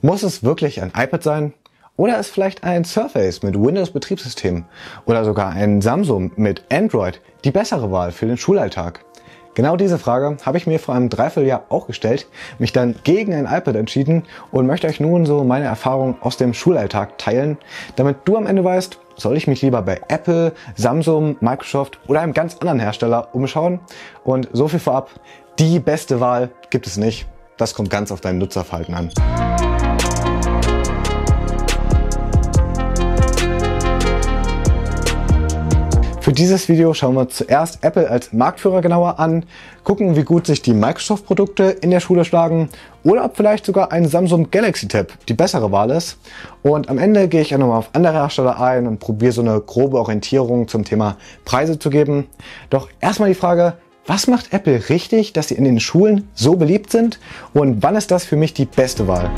Muss es wirklich ein iPad sein? Oder ist vielleicht ein Surface mit Windows-Betriebssystem oder sogar ein Samsung mit Android die bessere Wahl für den Schulalltag? Genau diese Frage habe ich mir vor einem Dreivierteljahr auch gestellt, mich dann gegen ein iPad entschieden und möchte euch nun so meine Erfahrungen aus dem Schulalltag teilen, damit du am Ende weißt, soll ich mich lieber bei Apple, Samsung, Microsoft oder einem ganz anderen Hersteller umschauen? Und so viel vorab, die beste Wahl gibt es nicht. Das kommt ganz auf dein Nutzerverhalten an. dieses Video schauen wir zuerst Apple als Marktführer genauer an, gucken, wie gut sich die Microsoft-Produkte in der Schule schlagen oder ob vielleicht sogar ein Samsung Galaxy Tab die bessere Wahl ist. Und am Ende gehe ich ja nochmal auf andere Hersteller ein und probiere so eine grobe Orientierung zum Thema Preise zu geben. Doch erstmal die Frage, was macht Apple richtig, dass sie in den Schulen so beliebt sind und wann ist das für mich die beste Wahl?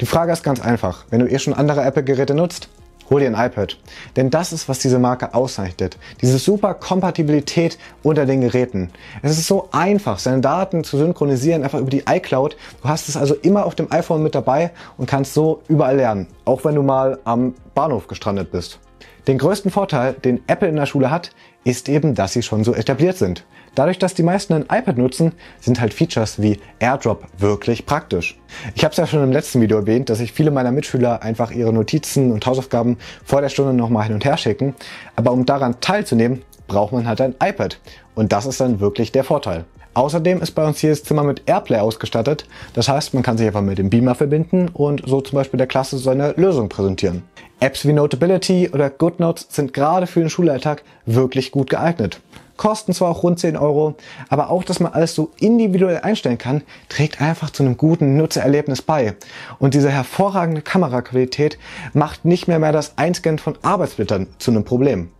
Die Frage ist ganz einfach. Wenn du eh schon andere Apple-Geräte nutzt, hol dir ein iPad. Denn das ist, was diese Marke auszeichnet. Diese super Kompatibilität unter den Geräten. Es ist so einfach, seine Daten zu synchronisieren, einfach über die iCloud. Du hast es also immer auf dem iPhone mit dabei und kannst so überall lernen. Auch wenn du mal am Bahnhof gestrandet bist. Den größten Vorteil, den Apple in der Schule hat, ist eben, dass sie schon so etabliert sind. Dadurch, dass die meisten ein iPad nutzen, sind halt Features wie AirDrop wirklich praktisch. Ich habe es ja schon im letzten Video erwähnt, dass sich viele meiner Mitschüler einfach ihre Notizen und Hausaufgaben vor der Stunde nochmal hin und her schicken. Aber um daran teilzunehmen, braucht man halt ein iPad. Und das ist dann wirklich der Vorteil. Außerdem ist bei uns jedes Zimmer mit AirPlay ausgestattet. Das heißt, man kann sich einfach mit dem Beamer verbinden und so zum Beispiel der Klasse seine Lösung präsentieren. Apps wie Notability oder GoodNotes sind gerade für den Schulalltag wirklich gut geeignet. Kosten zwar auch rund 10 Euro, aber auch, dass man alles so individuell einstellen kann, trägt einfach zu einem guten Nutzererlebnis bei. Und diese hervorragende Kameraqualität macht nicht mehr mehr das Einscannen von Arbeitsblättern zu einem Problem.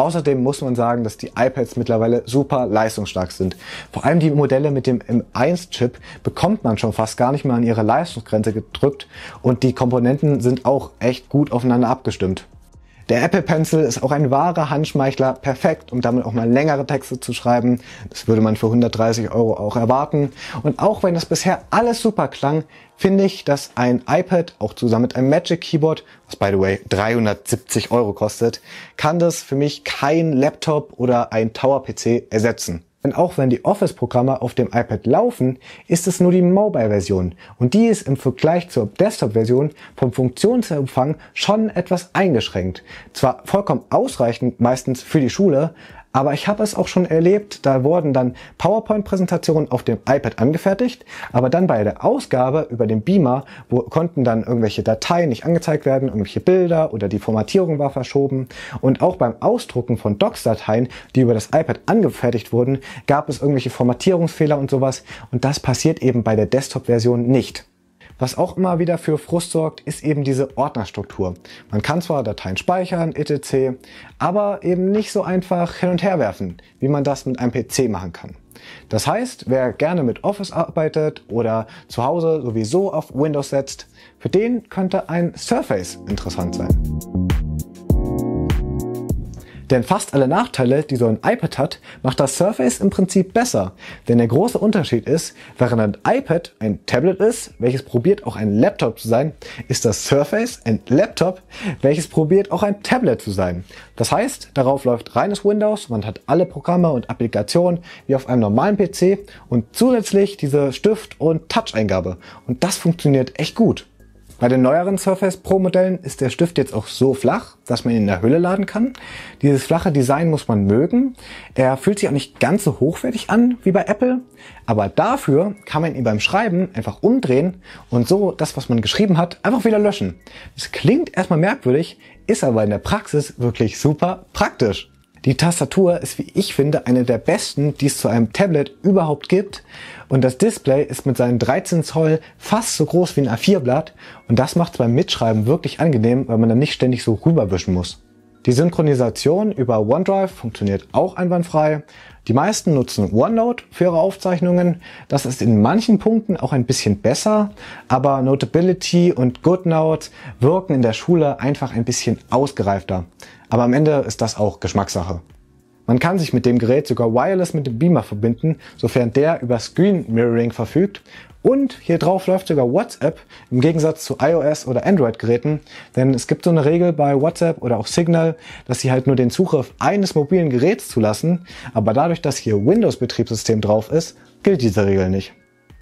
Außerdem muss man sagen, dass die iPads mittlerweile super leistungsstark sind. Vor allem die Modelle mit dem M1-Chip bekommt man schon fast gar nicht mehr an ihre Leistungsgrenze gedrückt und die Komponenten sind auch echt gut aufeinander abgestimmt. Der Apple Pencil ist auch ein wahrer Handschmeichler, perfekt, um damit auch mal längere Texte zu schreiben. Das würde man für 130 Euro auch erwarten. Und auch wenn das bisher alles super klang, finde ich, dass ein iPad auch zusammen mit einem Magic Keyboard, was by the way 370 Euro kostet, kann das für mich kein Laptop oder ein Tower PC ersetzen. Denn auch wenn die Office-Programme auf dem iPad laufen, ist es nur die Mobile-Version und die ist im Vergleich zur Desktop-Version vom Funktionsumfang schon etwas eingeschränkt. Zwar vollkommen ausreichend meistens für die Schule, aber ich habe es auch schon erlebt, da wurden dann PowerPoint-Präsentationen auf dem iPad angefertigt, aber dann bei der Ausgabe über den Beamer wo, konnten dann irgendwelche Dateien nicht angezeigt werden, irgendwelche Bilder oder die Formatierung war verschoben. Und auch beim Ausdrucken von Docs-Dateien, die über das iPad angefertigt wurden, gab es irgendwelche Formatierungsfehler und sowas. Und das passiert eben bei der Desktop-Version nicht. Was auch immer wieder für Frust sorgt, ist eben diese Ordnerstruktur. Man kann zwar Dateien speichern, etc., aber eben nicht so einfach hin und her werfen, wie man das mit einem PC machen kann. Das heißt, wer gerne mit Office arbeitet oder zu Hause sowieso auf Windows setzt, für den könnte ein Surface interessant sein. Denn fast alle Nachteile, die so ein iPad hat, macht das Surface im Prinzip besser. Denn der große Unterschied ist, während ein iPad ein Tablet ist, welches probiert auch ein Laptop zu sein, ist das Surface ein Laptop, welches probiert auch ein Tablet zu sein. Das heißt, darauf läuft reines Windows, man hat alle Programme und Applikationen wie auf einem normalen PC und zusätzlich diese Stift- und Touch-Eingabe. Und das funktioniert echt gut. Bei den neueren Surface Pro Modellen ist der Stift jetzt auch so flach, dass man ihn in der Hülle laden kann. Dieses flache Design muss man mögen. Er fühlt sich auch nicht ganz so hochwertig an wie bei Apple, aber dafür kann man ihn beim Schreiben einfach umdrehen und so das, was man geschrieben hat, einfach wieder löschen. Das klingt erstmal merkwürdig, ist aber in der Praxis wirklich super praktisch. Die Tastatur ist, wie ich finde, eine der besten, die es zu einem Tablet überhaupt gibt. Und das Display ist mit seinen 13 Zoll fast so groß wie ein A4-Blatt. Und das macht es beim Mitschreiben wirklich angenehm, weil man dann nicht ständig so rüberwischen muss. Die Synchronisation über OneDrive funktioniert auch einwandfrei. Die meisten nutzen OneNote für ihre Aufzeichnungen. Das ist in manchen Punkten auch ein bisschen besser, aber Notability und GoodNote wirken in der Schule einfach ein bisschen ausgereifter. Aber am Ende ist das auch Geschmackssache. Man kann sich mit dem Gerät sogar wireless mit dem Beamer verbinden, sofern der über Screen Mirroring verfügt. Und hier drauf läuft sogar WhatsApp im Gegensatz zu iOS oder Android Geräten, denn es gibt so eine Regel bei WhatsApp oder auch Signal, dass sie halt nur den Zugriff eines mobilen Geräts zulassen, aber dadurch, dass hier Windows Betriebssystem drauf ist, gilt diese Regel nicht.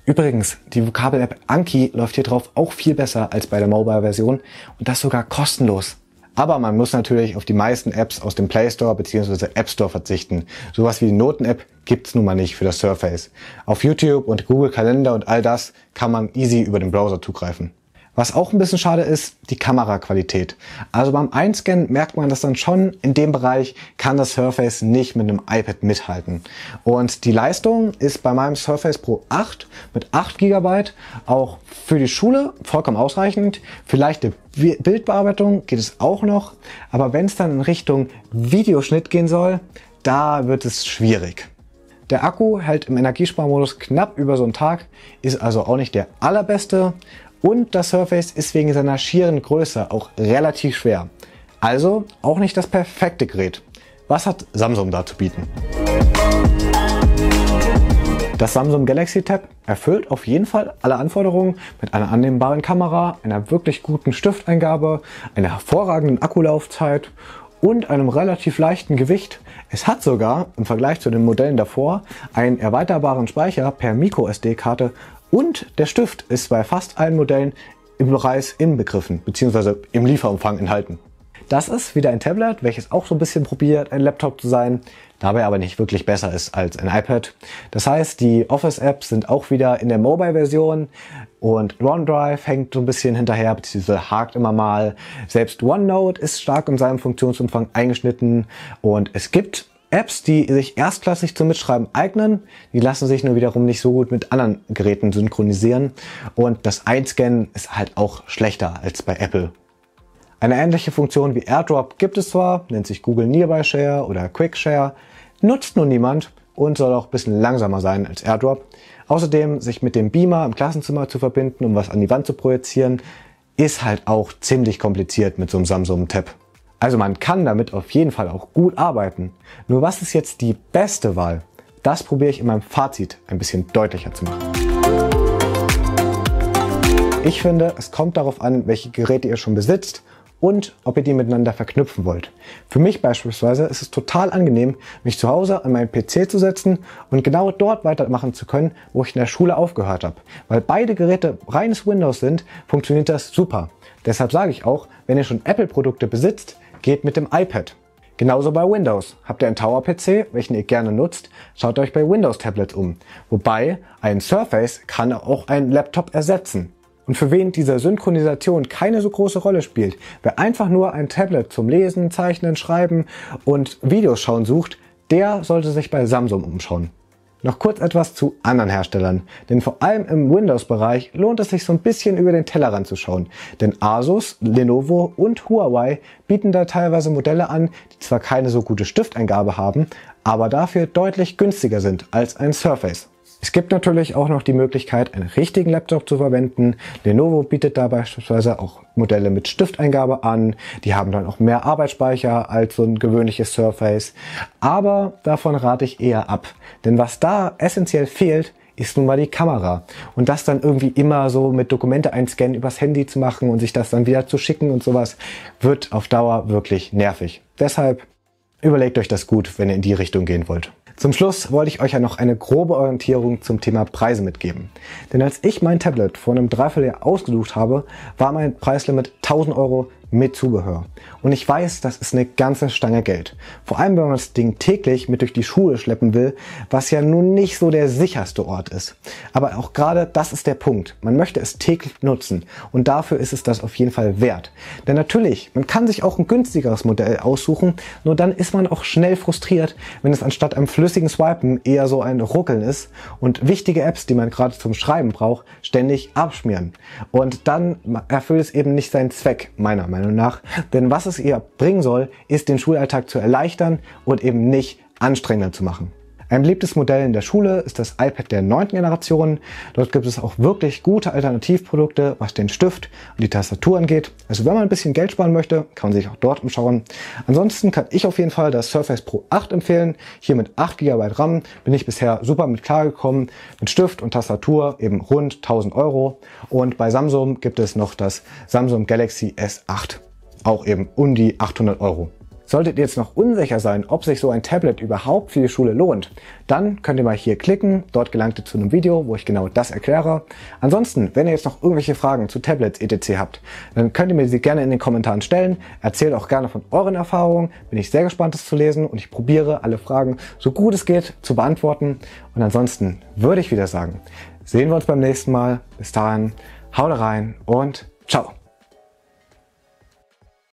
Übrigens, die Vokabel-App Anki läuft hier drauf auch viel besser als bei der Mobile-Version und das sogar kostenlos. Aber man muss natürlich auf die meisten Apps aus dem Play Store bzw. App Store verzichten. Sowas wie die Noten-App gibt's nun mal nicht für das Surface. Auf YouTube und Google Kalender und all das kann man easy über den Browser zugreifen. Was auch ein bisschen schade ist, die Kameraqualität. Also beim Einscannen merkt man das dann schon, in dem Bereich kann das Surface nicht mit einem iPad mithalten. Und die Leistung ist bei meinem Surface Pro 8 mit 8 GB auch für die Schule vollkommen ausreichend. Vielleicht eine Bildbearbeitung geht es auch noch, aber wenn es dann in Richtung Videoschnitt gehen soll, da wird es schwierig. Der Akku hält im Energiesparmodus knapp über so einen Tag, ist also auch nicht der allerbeste, und das Surface ist wegen seiner schieren Größe auch relativ schwer. Also auch nicht das perfekte Gerät. Was hat Samsung da zu bieten? Das Samsung Galaxy Tab erfüllt auf jeden Fall alle Anforderungen mit einer annehmbaren Kamera, einer wirklich guten Stifteingabe, einer hervorragenden Akkulaufzeit und einem relativ leichten Gewicht. Es hat sogar im Vergleich zu den Modellen davor einen erweiterbaren Speicher per Micro sd karte und der Stift ist bei fast allen Modellen im Preis inbegriffen bzw. im Lieferumfang enthalten. Das ist wieder ein Tablet, welches auch so ein bisschen probiert, ein Laptop zu sein, dabei aber nicht wirklich besser ist als ein iPad. Das heißt, die Office-Apps sind auch wieder in der Mobile-Version und OneDrive hängt so ein bisschen hinterher, beziehungsweise hakt immer mal. Selbst OneNote ist stark in seinem Funktionsumfang eingeschnitten und es gibt Apps, die sich erstklassig zum Mitschreiben eignen, die lassen sich nur wiederum nicht so gut mit anderen Geräten synchronisieren und das Einscannen ist halt auch schlechter als bei Apple. Eine ähnliche Funktion wie AirDrop gibt es zwar, nennt sich Google Nearby Share oder Quick Share, nutzt nur niemand und soll auch ein bisschen langsamer sein als AirDrop. Außerdem sich mit dem Beamer im Klassenzimmer zu verbinden, um was an die Wand zu projizieren, ist halt auch ziemlich kompliziert mit so einem Samsung Tab. Also man kann damit auf jeden Fall auch gut arbeiten. Nur was ist jetzt die beste Wahl? Das probiere ich in meinem Fazit ein bisschen deutlicher zu machen. Ich finde, es kommt darauf an, welche Geräte ihr schon besitzt und ob ihr die miteinander verknüpfen wollt. Für mich beispielsweise ist es total angenehm, mich zu Hause an meinen PC zu setzen und genau dort weitermachen zu können, wo ich in der Schule aufgehört habe. Weil beide Geräte reines Windows sind, funktioniert das super. Deshalb sage ich auch, wenn ihr schon Apple-Produkte besitzt, Geht mit dem iPad. Genauso bei Windows. Habt ihr einen Tower-PC, welchen ihr gerne nutzt, schaut euch bei Windows-Tablets um. Wobei, ein Surface kann auch einen Laptop ersetzen. Und für wen diese Synchronisation keine so große Rolle spielt, wer einfach nur ein Tablet zum Lesen, Zeichnen, Schreiben und Videos schauen sucht, der sollte sich bei Samsung umschauen. Noch kurz etwas zu anderen Herstellern, denn vor allem im Windows-Bereich lohnt es sich so ein bisschen über den Tellerrand zu schauen, denn Asus, Lenovo und Huawei bieten da teilweise Modelle an, die zwar keine so gute Stifteingabe haben, aber dafür deutlich günstiger sind als ein Surface. Es gibt natürlich auch noch die Möglichkeit, einen richtigen Laptop zu verwenden. Lenovo bietet da beispielsweise auch Modelle mit Stifteingabe an. Die haben dann auch mehr Arbeitsspeicher als so ein gewöhnliches Surface. Aber davon rate ich eher ab. Denn was da essentiell fehlt, ist nun mal die Kamera. Und das dann irgendwie immer so mit Dokumente einscannen, übers Handy zu machen und sich das dann wieder zu schicken und sowas, wird auf Dauer wirklich nervig. Deshalb überlegt euch das gut, wenn ihr in die Richtung gehen wollt. Zum Schluss wollte ich euch ja noch eine grobe Orientierung zum Thema Preise mitgeben. Denn als ich mein Tablet vor einem Dreivierteljahr ausgesucht habe, war mein Preislimit 1000 Euro mit Zubehör. Und ich weiß, das ist eine ganze Stange Geld. Vor allem, wenn man das Ding täglich mit durch die Schule schleppen will, was ja nun nicht so der sicherste Ort ist. Aber auch gerade das ist der Punkt. Man möchte es täglich nutzen. Und dafür ist es das auf jeden Fall wert. Denn natürlich, man kann sich auch ein günstigeres Modell aussuchen, nur dann ist man auch schnell frustriert, wenn es anstatt einem flüssigen Swipen eher so ein Ruckeln ist und wichtige Apps, die man gerade zum Schreiben braucht, ständig abschmieren. Und dann erfüllt es eben nicht seinen Zweck, meiner Meinung nach. Meinung nach. Denn was es ihr bringen soll, ist den Schulalltag zu erleichtern und eben nicht anstrengender zu machen. Ein beliebtes Modell in der Schule ist das iPad der neunten Generation. Dort gibt es auch wirklich gute Alternativprodukte, was den Stift und die Tastatur angeht. Also wenn man ein bisschen Geld sparen möchte, kann man sich auch dort umschauen. Ansonsten kann ich auf jeden Fall das Surface Pro 8 empfehlen. Hier mit 8 GB RAM bin ich bisher super mit klargekommen. Mit Stift und Tastatur eben rund 1000 Euro. Und bei Samsung gibt es noch das Samsung Galaxy S8. Auch eben um die 800 Euro. Solltet ihr jetzt noch unsicher sein, ob sich so ein Tablet überhaupt für die Schule lohnt, dann könnt ihr mal hier klicken. Dort gelangt ihr zu einem Video, wo ich genau das erkläre. Ansonsten, wenn ihr jetzt noch irgendwelche Fragen zu Tablets etc. habt, dann könnt ihr mir sie gerne in den Kommentaren stellen. Erzählt auch gerne von euren Erfahrungen. Bin ich sehr gespannt, das zu lesen und ich probiere alle Fragen so gut es geht zu beantworten. Und ansonsten würde ich wieder sagen, sehen wir uns beim nächsten Mal. Bis dahin, haut rein und ciao.